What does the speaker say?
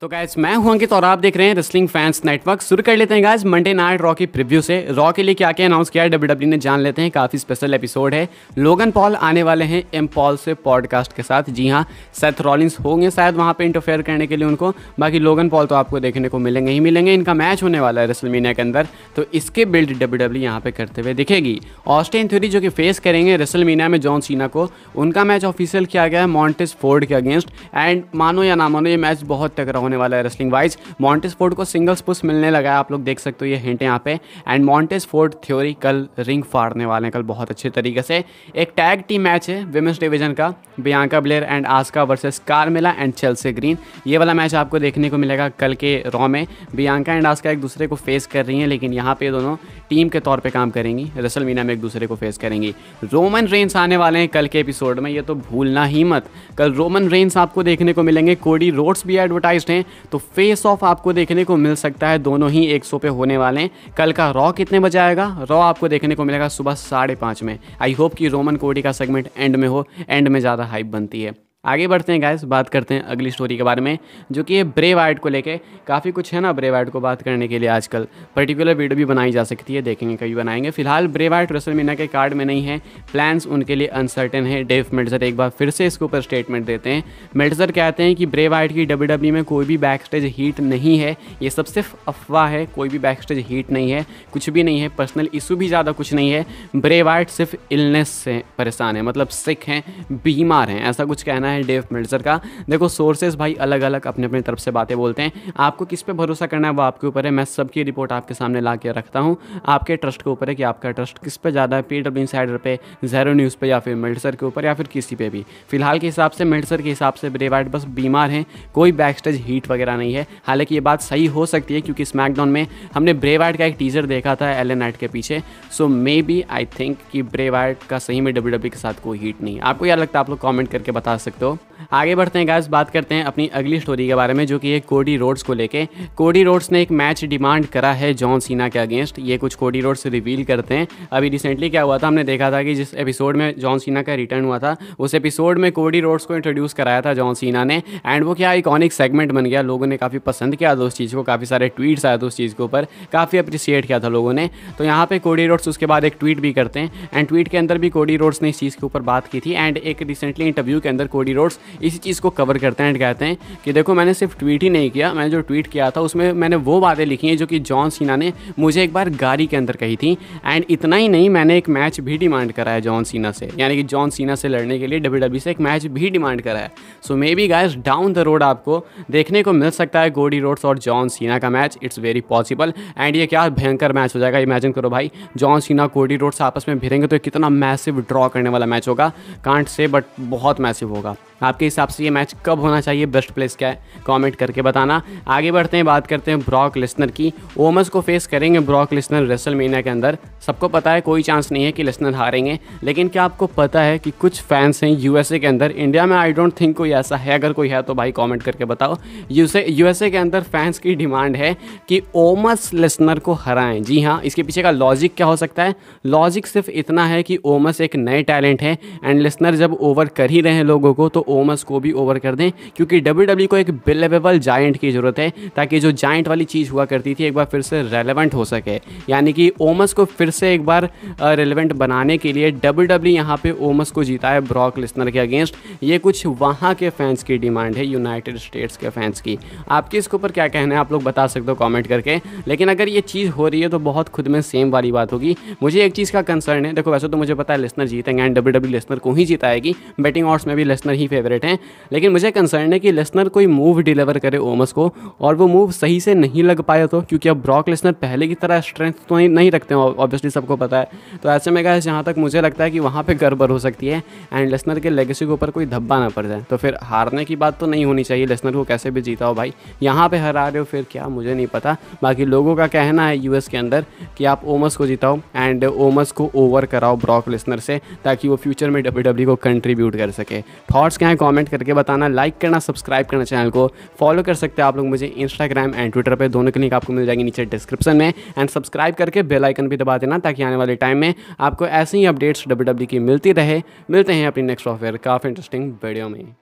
तो गैस मैं हूं अंकित और आप देख रहे हैं रेसलिंग फैंस नेटवर्क शुरू कर लेते हैं गैस मंडे नाइट रॉ की प्रिव्यू से रॉ के लिए क्या क्या अनाउंस किया है डब्ल्यू डब्ल्यू e ने जान लेते हैं काफ़ी स्पेशल एपिसोड है लोगन पॉल आने वाले हैं एम पॉल से पॉडकास्ट के साथ जी हाँ सेथ रॉलिंस होंगे शायद वहाँ पर इंटरफेयर करने के लिए उनको बाकी लोगन पॉल तो आपको देखने को मिलेंगे ही मिलेंगे इनका मैच होने वाला है रेसलमीनिया के अंदर तो इसके बिल्ड डब्ल्यू डब्ल्यू यहाँ पर करते हुए दिखेगी ऑस्टेन थ्योरी जो कि फेस करेंगे रेसलमीनिया में जॉन सीना को उनका मैच ऑफिशियल किया गया है मॉन्टेस फोर्ड के अगेंस्ट एंड मानो या ना मानो ये मैच बहुत तगड़ा होने वाला है रेसलिंग वाइज मॉन्टेस फोर्ड को सिंगल्स पुश मिलने लगा है आप लोग देख सकते हो ये हिंट यहाँ पे एंड मॉन्टेस फोर्ड थ्योरी कल रिंग फाड़ने वाले हैं कल बहुत अच्छे तरीके से एक टैग टीम मैच है विमेंस डिवीजन का Bianca Belair and Asuka versus Carmella and Chelsea Green ये वाला मैच आपको देखने को मिलेगा कल के रॉ में बियांका एंड आस्का एक दूसरे को फेस कर रही हैं लेकिन यहाँ पे दोनों टीम के तौर पर काम करेंगी रसल मीना में एक दूसरे को फेस करेंगी रोमन रेंस आने वाले हैं कल के एपिसोड में ये तो भूलना ही मत कल रोमन रेंस आपको देखने को मिलेंगे कोडी रोड्स भी एडवर्टाइज हैं हैं तो फेस ऑफ आपको देखने को मिल सकता है दोनों ही एक पे होने वाले हैं कल का रॉ कितने बजे आएगा रॉ आपको देखने को मिलेगा सुबह साढ़े पाँच में आई होप कि रोमन कोडी का सेगमेंट एंड में हो एंड में ज़्यादा हाइप बनती है आगे बढ़ते हैं गाइस बात करते हैं अगली स्टोरी के बारे में जो कि है ब्रेव आर्ट को लेके काफ़ी कुछ है ना ब्रेव आर्ट को बात करने के लिए आजकल पर्टिकुलर वीडियो भी बनाई जा सकती है देखेंगे कभी बनाएंगे फिलहाल ब्रेव आर्ट रसल मीना के कार्ड में नहीं है प्लान्स उनके लिए अनसर्टेन है डेव मिर्जर एक बार फिर से इसके ऊपर स्टेटमेंट देते हैं मिर्जर कहते हैं कि ब्रेव आर्ट की डब्ल्यू डब्ल्यू e में कोई भी बैक स्टेज हीट नहीं है ये सब सिर्फ अफवाह है कोई भी बैक स्टेज हीट नहीं है कुछ भी नहीं है पर्सनल इशू भी ज़्यादा कुछ नहीं है ब्रेव आर्ट सिर्फ इलनेस से परेशान है मतलब सिख हैं बीमार हैं ऐसा कुछ कहना करना है डेव मिल्जर का देखो सोर्सेज भाई अलग अलग अपने अपनी तरफ से बातें बोलते हैं आपको किस पे भरोसा करना है वो आपके ऊपर है मैं सबकी रिपोर्ट आपके सामने ला रखता हूँ आपके ट्रस्ट के ऊपर है कि आपका ट्रस्ट किस पे ज़्यादा है पी डब्ल्यू पे जैरो न्यूज़ पर या फिर मिल्सर के ऊपर या फिर किसी पर भी फिलहाल के हिसाब से मिल्सर के हिसाब से ब्रेवाइट बस बीमार हैं कोई बैक स्टेज हीट वगैरह नहीं है हालांकि ये बात सही हो सकती है क्योंकि स्मैकडाउन में हमने ब्रेवाइट का एक टीजर देखा था एल एन के पीछे सो मे बी आई थिंक कि ब्रेवाइट का सही में डब्ल्यू e के साथ कोई हीट नहीं आपको क्या लगता है आप लोग कॉमेंट करके बता सकते तो आगे बढ़ते हैं गाइस बात करते हैं अपनी अगली स्टोरी के बारे में जो कि है कोडी रोड्स को लेके कोडी रोड्स ने एक मैच डिमांड करा है जॉन सीना के अगेंस्ट ये कुछ कोडी रोड्स रिवील करते हैं अभी रिसेंटली क्या हुआ था हमने देखा था कि जिस एपिसोड में जॉन सीना का रिटर्न हुआ था उस एपिसोड में कोडी रोड्स को इंट्रोड्यूस कराया था जॉन सीना ने एंड वो क्या इकॉनिक सेगमेंट बन गया लोगों ने काफ़ी पसंद किया था उस चीज़ को काफ़ी सारे ट्वीट्स आए थे उस चीज़ के ऊपर काफ़ी अप्रिसिएट किया था लोगों ने तो यहाँ पर कोडी रोड्स उसके बाद एक ट्वीट भी करते हैं एंड ट्वीट के अंदर भी कोडी रोड्स ने इस चीज़ के ऊपर बात की थी एंड एक रिसेंटली इंटरव्यू के अंदर कोडी एंडी रोड्स इसी चीज़ को कवर करते हैं एंड कहते हैं कि देखो मैंने सिर्फ ट्वीट ही नहीं किया मैंने जो ट्वीट किया था उसमें मैंने वो बातें लिखी हैं जो कि जॉन सीना ने मुझे एक बार गाड़ी के अंदर कही थी एंड इतना ही नहीं मैंने एक मैच भी डिमांड कराया जॉन सीना से यानी कि जॉन सीना से लड़ने के लिए डब्ल्यू e से एक मैच भी डिमांड कराया so maybe guys down the road आपको देखने को मिल सकता है गोडी रोड्स और जॉन सीना का match it's very possible and ये क्या भयंकर मैच हो जाएगा इमेजिन करो भाई जॉन सीना गोडी रोड्स आपस में भिरेंगे तो कितना मैसिव ड्रॉ करने वाला मैच होगा कांट से बट बहुत मैसिव होगा आपके हिसाब से ये मैच कब होना चाहिए बेस्ट प्लेस क्या है कमेंट करके बताना आगे बढ़ते हैं बात करते हैं ब्रॉक लिस्नर की ओमस को फेस करेंगे ब्रॉक लिस्नर रेसल मीना के अंदर सबको पता है कोई चांस नहीं है कि लिस्नर हारेंगे लेकिन क्या आपको पता है कि कुछ फैंस हैं यूएसए के अंदर इंडिया में आई डोंट थिंक कोई कोई ऐसा है अगर कोई है तो भाई कमेंट करके बताओ यूसे यूएसए के अंदर फैंस की डिमांड है कि ओमस लेसनर को हराएं जी हाँ इसके पीछे का लॉजिक क्या हो सकता है लॉजिक सिर्फ इतना है कि ओमस एक नए टैलेंट है एंड लेसनर जब ओवर कर ही रहे हैं लोगों को तो ओमस को भी ओवर कर दें क्योंकि डब्ल्यू e को एक बिलेवेबल जाइंट की ज़रूरत है ताकि जो जाइंट वाली चीज़ हुआ करती थी एक बार फिर से रेलिवेंट हो सके यानी कि ओमस को फिर से एक बार रेलिवेंट बनाने के लिए डब्ल्यू डब्ल्यू e यहाँ पर ओमस को जीता है ब्रॉक लिस्नर के अगेंस्ट ये कुछ वहाँ के फैंस की डिमांड है यूनाइटेड स्टेट्स के फैंस की आपके इसके ऊपर क्या कहना है आप लोग बता सकते हो कॉमेंट करके लेकिन अगर ये चीज़ हो रही है तो बहुत खुद में सेम वाली बात होगी मुझे एक चीज़ का कंसर्न है देखो वैसे तो मुझे पता है लिस्नर जीतेंगे एंड डब्ल्यू डब्ल्यू लिस्नर को ही जिताएगी बैटिंग आउट्स में भी लिस्नर ही फेवरेट हैं लेकिन मुझे कंसर्न है कि लिस्नर कोई मूव डिलीवर करे ओमस को और वो मूव सही से नहीं लग पाए तो क्योंकि अब ब्रॉक लेसनर पहले की तरह स्ट्रेंथ तो नहीं, रखते हैं ऑब्वियसली सबको पता है तो ऐसे में कहा जहाँ तक मुझे लगता है कि वहाँ पर गड़बड़ हो सकती है एंड लिस्नर के लेगेसी के ऊपर कोई धब्बा ना पड़ जाए तो फिर फिर हारने की बात तो नहीं होनी चाहिए लेसनर को कैसे भी जीता हो भाई यहाँ पे हरा रहे हो फिर क्या मुझे नहीं पता बाकी लोगों का कहना है यूएस के अंदर कि आप ओमस को जिताओ एंड ओमस को ओवर कराओ ब्रॉक लेसनर से ताकि वो फ्यूचर में डब्ल्यू e को कंट्रीब्यूट कर सके थॉट्स क्या है कॉमेंट करके बताना लाइक करना सब्सक्राइब करना चैनल को फॉलो कर सकते हैं आप लोग मुझे इंस्टाग्राम एंड ट्विटर पर दोनों के लिंक आपको मिल जाएंगे नीचे डिस्क्रिप्शन में एंड सब्सक्राइब करके बेलाइकन भी दबा देना ताकि आने वाले टाइम में आपको ऐसे ही अपडेट्स डब्ल्यू e की मिलती रहे मिलते हैं अपनी नेक्स्ट सॉफ्टवेयर काफ़ी इंटरेस्टिंग वीडियो में